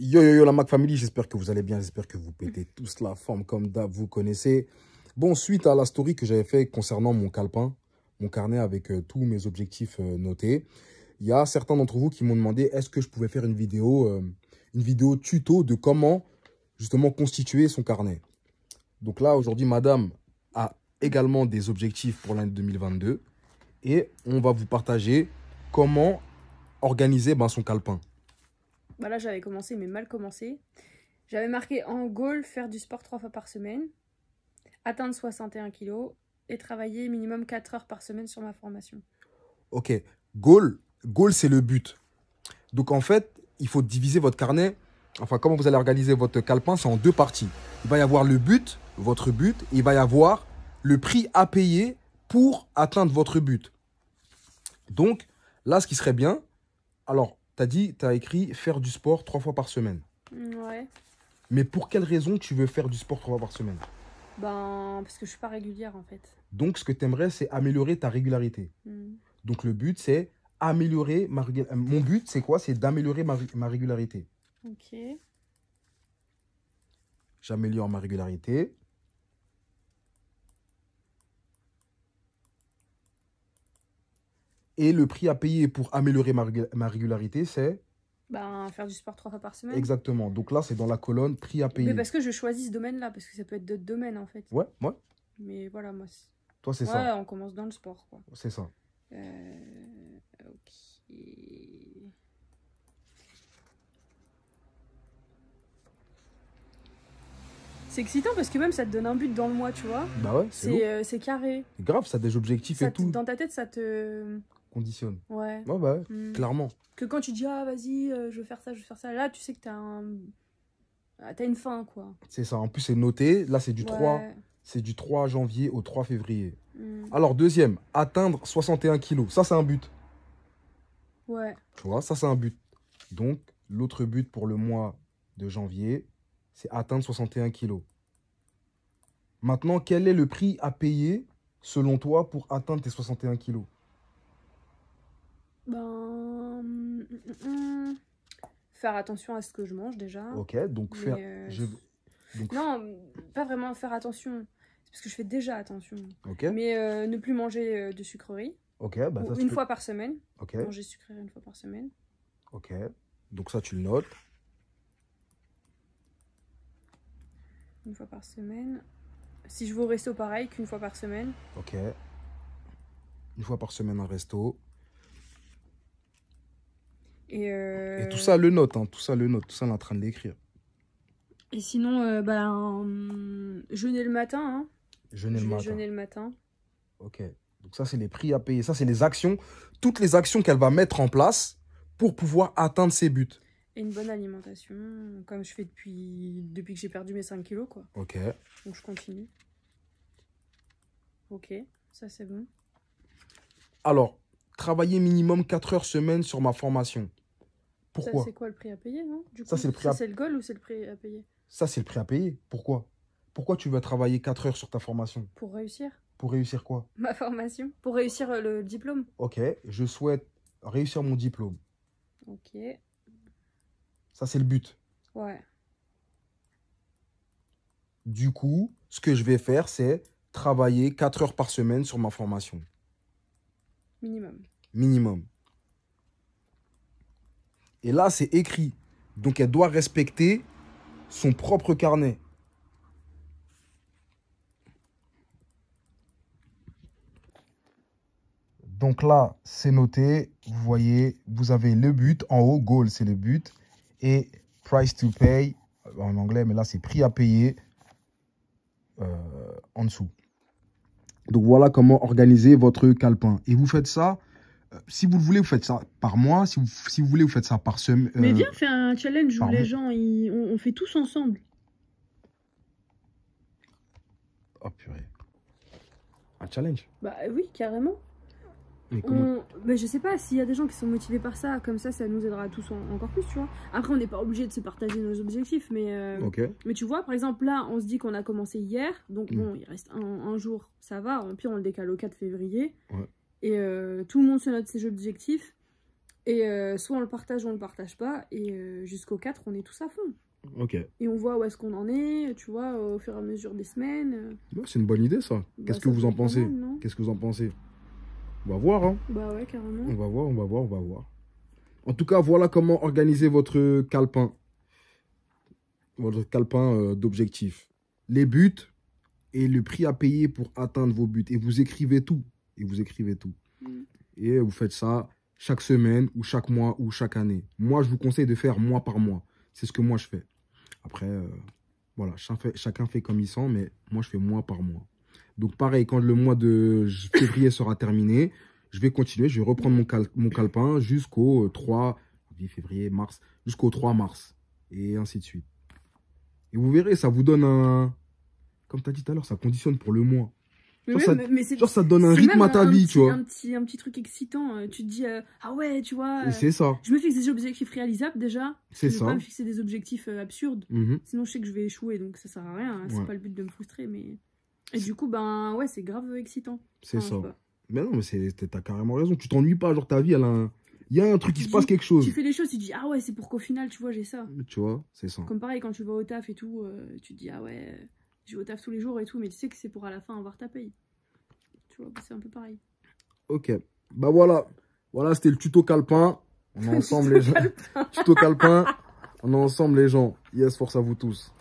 Yo yo yo la Mac Family, j'espère que vous allez bien, j'espère que vous pétez tous la forme comme d'hab, vous connaissez. Bon, suite à la story que j'avais fait concernant mon calepin, mon carnet avec euh, tous mes objectifs euh, notés, il y a certains d'entre vous qui m'ont demandé est-ce que je pouvais faire une vidéo, euh, une vidéo tuto de comment justement constituer son carnet. Donc là, aujourd'hui, madame a également des objectifs pour l'année 2022 et on va vous partager comment organiser ben, son calepin. Voilà, bah j'avais commencé, mais mal commencé. J'avais marqué en goal faire du sport trois fois par semaine, atteindre 61 kg et travailler minimum 4 heures par semaine sur ma formation. Ok, goal, goal c'est le but. Donc en fait, il faut diviser votre carnet, enfin comment vous allez organiser votre calepin, c'est en deux parties. Il va y avoir le but, votre but, et il va y avoir le prix à payer pour atteindre votre but. Donc là, ce qui serait bien, alors T'as dit, t'as écrit faire du sport trois fois par semaine. Mm, ouais. Mais pour quelle raison tu veux faire du sport trois fois par semaine Ben, parce que je suis pas régulière en fait. Donc, ce que t'aimerais, c'est améliorer ta régularité. Mm. Donc, le but, c'est améliorer ma euh, Mon but, c'est quoi C'est d'améliorer ma, ma régularité. Ok. J'améliore ma régularité. Et le prix à payer pour améliorer ma, régularité, c'est ben, faire du sport trois fois par semaine. Exactement. Donc là, c'est dans la colonne prix à payer. Mais parce que je choisis ce domaine-là, parce que ça peut être d'autres domaines, en fait. Ouais, moi. Mais voilà, moi... Toi, c'est ça. ouais, on commence dans le sport, quoi. C'est ça. Euh, ok... C'est excitant parce que même ça te donne un but dans le mois, tu vois. Bah ouais, c'est C'est euh, carré. Grave, ça a des objectifs et tout. Dans ta tête, ça te... Ouais. Bah mm. clairement. Que quand tu dis, ah, vas-y, euh, je veux faire ça, je vais faire ça, là, tu sais que ah, t'as une fin, quoi. C'est ça. En plus, c'est noté. Là, c'est du 3. C'est du 3 janvier au 3 février. Mm. Alors, deuxième, atteindre 61 kilos. Ça, c'est un but. Ouais. Tu vois, ça, c'est un but. Donc, l'autre but pour le mois de janvier, c'est atteindre 61 kilos. Maintenant, quel est le prix à payer, selon toi, pour atteindre tes 61 kilos ben... Mm, mm, mm. faire attention à ce que je mange déjà. Ok, donc faire... Euh, non, pas vraiment faire attention. C'est parce que je fais déjà attention. Ok. Mais euh, ne plus manger euh, de sucreries. Ok, bah ça, Une fois par semaine. Ok. Manger sucrerie une fois par semaine. Ok, donc ça tu le notes. Une fois par semaine. Si je vais au resto, pareil, qu'une fois par semaine. Ok. Une fois par semaine un resto. Et, tout euh, ça, le note, hein, tout ça, le note, tout ça, est en train de l'écrire. Et sinon, euh, bah, jeûner le hein. matin. Jeûner, le matin. Ok. Donc ça, c'est les prix à payer. Ça, c'est les actions. Toutes les actions qu'elle va mettre en place pour pouvoir atteindre ses buts. Et une bonne alimentation, comme je fais depuis, depuis que j'ai perdu mes 5 kilos. Quoi. Ok. Donc je continue. Ok, ça c'est bon. Alors, travailler minimum 4 heures semaine sur ma formation. Ça, c'est quoi le prix à payer, non Ça, c'est le prix ou c'est le prix à payer Ça, c'est le prix à payer. Pourquoi Pourquoi tu vas travailler 4 heures sur ta formation Pour réussir. Pour réussir quoi Ma formation. Pour réussir euh, le diplôme. Ok, je souhaite réussir mon diplôme. Ok. Ça, c'est le but. Ouais. Du coup, ce que je vais faire, c'est travailler 4 heures par semaine sur ma formation. Minimum. Minimum. Et là, c'est écrit. Donc elle doit respecter son propre carnet. Donc là, c'est noté. Vous voyez, vous avez le but. En haut, goal, c'est le but. Et price to pay, euh, en anglais, mais là, c'est prix à payer euh, en dessous. Donc voilà comment organiser votre calepin. Et vous faites ça euh, si vous le voulez, vous faites ça par mois. Si vous, si vous voulez, vous faites ça par semaine. Mais euh, viens, fais un challenge où les gens, on, fait tous ensemble. Oh purée. Un challenge Bah euh, oui, carrément. Mais, comment... je sais pas, s'il y a des gens qui sont motivés par ça, comme ça, ça nous aidera tous encore plus, tu vois. Après, on n'est pas obligé de se partager nos objectifs, mais, mais tu vois, par exemple, là, on se dit qu'on a commencé hier, donc mm. bon, il reste un, jour, ça va, en pire, on le décale au 4 février. Ouais. Et euh, tout le monde se note ses objectifs. Et euh, soit on le partage, ou on le partage pas. Et euh, jusqu'au 4, on est tous à fond. Ok. Et on voit où est-ce qu'on en est, tu vois, au fur et à mesure des semaines. c'est une bonne idée, ça. Bah, Qu'est-ce que vous en pensez Qu'est-ce que vous en pensez On va voir, hein Bah ouais, carrément. On va voir, on va voir, on va voir. En tout cas, voilà comment organiser votre calepin. Votre calepin d'objectifs. Les buts et le prix à payer pour atteindre vos buts. Et vous écrivez tout et vous écrivez tout. Mm. Et vous faites ça chaque semaine ou chaque mois ou chaque année. Moi, je vous conseille de faire mois par mois. C'est ce que moi, je fais. Après, euh, voilà, chacun fait comme il sent, mais moi, je fais mois par mois. Donc, pareil, quand le mois de février sera terminé, je vais continuer, je vais reprendre mon, mon calepin jusqu'au 3 février, mars, jusqu'au 3 mars, et ainsi de suite. Et vous verrez, ça vous donne un... Comme tu as dit tout à l'heure, ça conditionne pour le mois. Genre, ça, mais ça, donne un rythme à ta vie, tu vois. Un petit, un petit truc excitant. Euh, tu te dis, euh, ah ouais, tu vois. Euh, c'est ça. Je me fixe des objectifs réalisables déjà. C'est ça. Je vais pas me fixer des objectifs absurdes. Mm-hmm. Sinon, je sais que je vais échouer, donc ça sert à rien. Hein. C'est pas le but de me frustrer, mais. Et du coup, ben ouais, c'est grave excitant. C'est ça. Mais non, mais t'as carrément raison. Tu t'ennuies pas, genre ta vie, elle a Il y a un truc, qui se passe quelque chose. Tu fais des choses, tu te dis, ah ouais, c'est pour qu'au final, tu vois, j'ai ça. Tu vois, c'est ça. Comme pareil, quand tu vas au taf et tout, tu te dis, ah ouais je au taf tous les jours et tout, mais tu sais que c'est pour à la fin avoir ta paye. Tu vois, c'est un peu pareil. Ok, bah voilà, voilà, c'était le tuto calpin. On ensemble les gens. tuto calpin. On est ensemble les gens. Yes, force à vous tous.